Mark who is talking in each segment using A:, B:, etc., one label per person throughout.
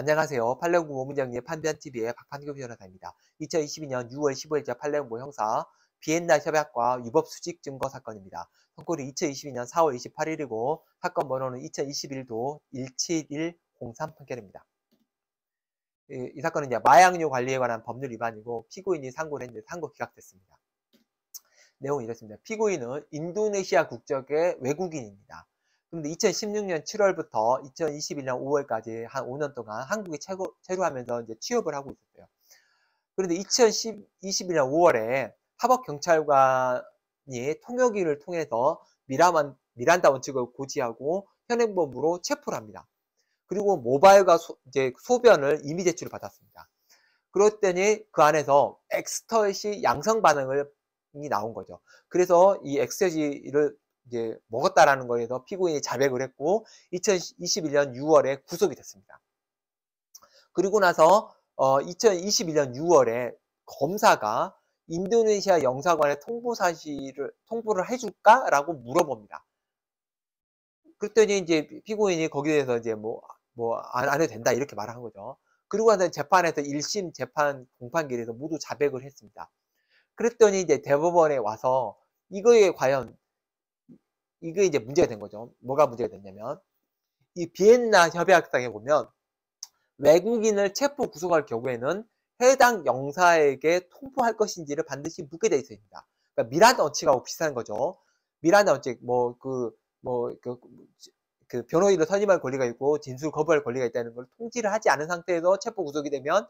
A: 안녕하세요. 팔레옹고 모문장의 판변TV의 박판규 변호사입니다. 2022년 6월 15일자 팔레옹고 형사 비엔나 협약과 위법 수직 증거 사건입니다. 선고일이 2022년 4월 28일이고 사건 번호는 2021도 17103 판결입니다. 이, 이 사건은 이제 마약류 관리에 관한 법률 위반이고 피고인이 상고를 했는데 상고 기각됐습니다. 내용은 이렇습니다. 피고인은 인도네시아 국적의 외국인입니다. 근데 2016년 7월부터 2021년 5월까지 한 5년 동안 한국에 체고 체류하면서 이제 취업을 하고 있었대요 그런데 2021년 5월에 하버경찰관이 통역인을 통해서 미라만, 미란다 원칙을 고지하고 현행범으로 체포를 합니다. 그리고 모바일과 소, 이제 소변을 임의 제출을 받았습니다. 그랬더니 그 안에서 엑스터시 양성 반응이 나온 거죠. 그래서 이 엑스터시를 이제 먹었다라는 거에 서 피고인이 자백을 했고 2021년 6월에 구속이 됐습니다. 그리고 나서 어, 2021년 6월에 검사가 인도네시아 영사관에 통보 사실을 통보를 해줄까라고 물어봅니다. 그랬더니 이제 피고인이 거기에 대해서 이제 뭐 뭐안 해도 된다 이렇게 말한 거죠. 그리고 나서 재판에서 1심 재판 공판기에서 모두 자백을 했습니다. 그랬더니 이제 대법원에 와서 이거에 과연 이게 이제 문제가 된 거죠. 뭐가 문제가 됐냐면 이 비엔나 협약상에 보면 외국인을 체포 구속할 경우에는 해당 영사에게 통보할 것인지를 반드시 묻게 돼 있습니다. 그러니까 미란 원칙하고 비슷한 거죠. 미란 원칙 뭐그뭐그 뭐, 그, 그 변호인을 선임할 권리가 있고 진술 거부할 권리가 있다는 걸 통지를 하지 않은 상태에서 체포 구속이 되면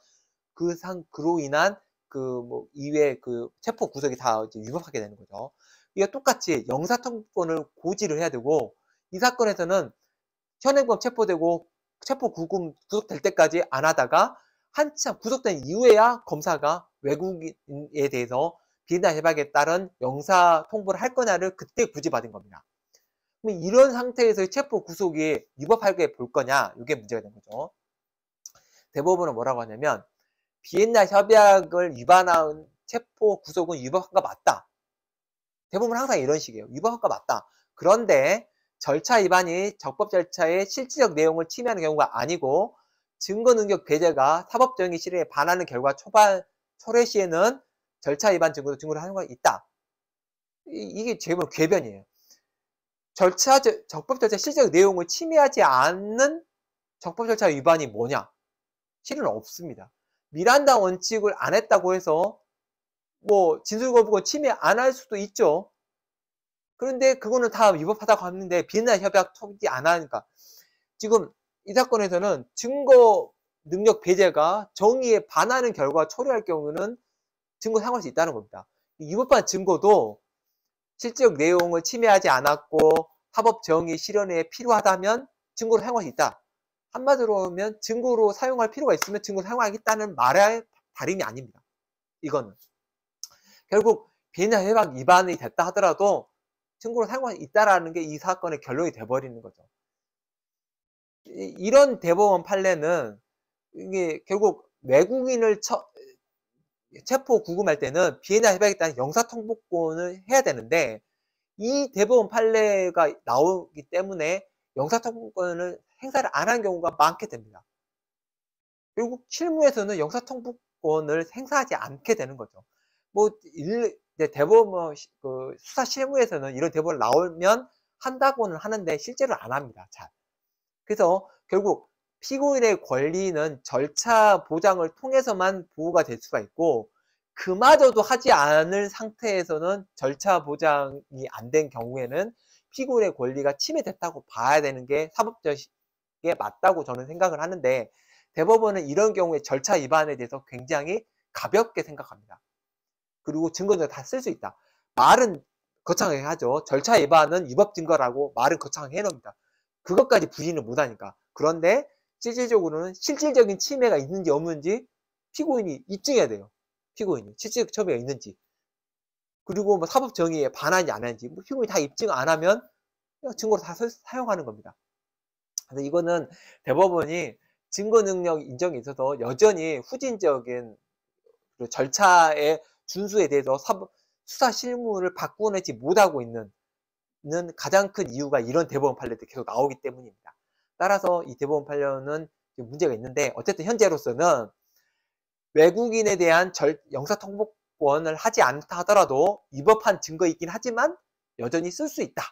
A: 그 상 그로 인한 그 뭐 이외 그 체포 구속이 다 이제 위법하게 되는 거죠. 이게 똑같이 영사청구권을 고지를 해야 되고 이 사건에서는 현행범 체포되고 체포 구금 구속될 때까지 안 하다가 한참 구속된 이후에야 검사가 외국인에 대해서 비엔나 협약에 따른 영사 통보를 할 거냐를 그때 굳이 받은 겁니다. 그럼 이런 상태에서 체포 구속이 위법하게 볼 거냐 이게 문제가 된 거죠. 대법원은 뭐라고 하냐면 비엔나 협약을 위반한 체포 구속은 위법한 거 맞다. 대부분 항상 이런 식이에요. 위법학과 맞다. 그런데 절차 위반이 적법 절차의 실질적 내용을 침해하는 경우가 아니고 증거능력 배제가 사법정의 실에 반하는 결과 초반 초래 시에는 절차 위반 증거도 증거를 하는 거 있다. 이게 제법 궤변이에요. 절차 적법 절차 실질적 내용을 침해하지 않는 적법 절차 위반이 뭐냐? 실은 없습니다. 미란다 원칙을 안 했다고 해서 뭐 진술 거부고 침해 안 할 수도 있죠. 그런데 그거는 다 위법하다고 하는데 비엔나 협약 통지 안 하니까 지금 이 사건에서는 증거 능력 배제가 정의에 반하는 결과 초래할 경우는 증거 상할 수 있다는 겁니다. 위법한 증거도 실질적 내용을 침해하지 않았고 합법 정의 실현에 필요하다면 증거로 사용할 수 있다. 한마디로 하면 증거로 사용할 필요가 있으면 증거로 사용하겠다는 말의 발음이 아닙니다. 이거는. 결국 비엔나 협약 위반이 됐다 하더라도 친구로 사용할 수 있다라는 게 이 사건의 결론이 돼버리는 거죠. 이런 대법원 판례는 이게 결국 외국인을 처, 체포 구금할 때는 비엔나 협약에 따른 영사 통보권을 해야 되는데 이 대법원 판례가 나오기 때문에 영사 통보권을 행사를 안 한 경우가 많게 됩니다. 결국 실무에서는 영사 통보권을 행사하지 않게 되는 거죠. 뭐 일, 대법원 뭐, 그 수사 실무에서는 이런 대법원 나오면 한다고는 하는데 실제로 안 합니다. 잘. 그래서 결국 피고인의 권리는 절차 보장을 통해서만 보호가 될 수가 있고 그마저도 하지 않을 상태에서는 절차 보장이 안 된 경우에는 피고인의 권리가 침해됐다고 봐야 되는 게 사법적에 맞다고 저는 생각을 하는데 대법원은 이런 경우에 절차 위반에 대해서 굉장히 가볍게 생각합니다. 그리고 증거는 다 쓸 수 있다. 말은 거창하게 하죠. 절차 위반은 위법 증거라고 말은 거창하게 해놓습니다. 그것까지 부인을 못하니까. 그런데 실질적으로는 실질적인 침해가 있는지 없는지 피고인이 입증해야 돼요. 피고인이 실질적 혐의가 있는지. 그리고 뭐 사법 정의에 반하는지 안 하는지 뭐 피고인이 다 입증 안 하면 증거로 다 사용하는 겁니다. 그래서 이거는 대법원이 증거 능력 인정이 있어서 여전히 후진적인 그 절차에 준수에 대해서 수사 실무를 바꾸어내지 못하고 있는 가장 큰 이유가 이런 대법원 판례도 계속 나오기 때문입니다. 따라서 이 대법원 판례는 문제가 있는데 어쨌든 현재로서는 외국인에 대한 절, 영사통보권을 하지 않다 하더라도 위법한 증거이긴 하지만 여전히 쓸 수 있다.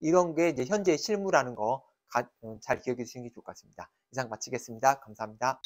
A: 이런 게 이제 현재의 실무라는 거잘 어, 기억해 주시는 게 좋을 것 같습니다. 이상 마치겠습니다. 감사합니다.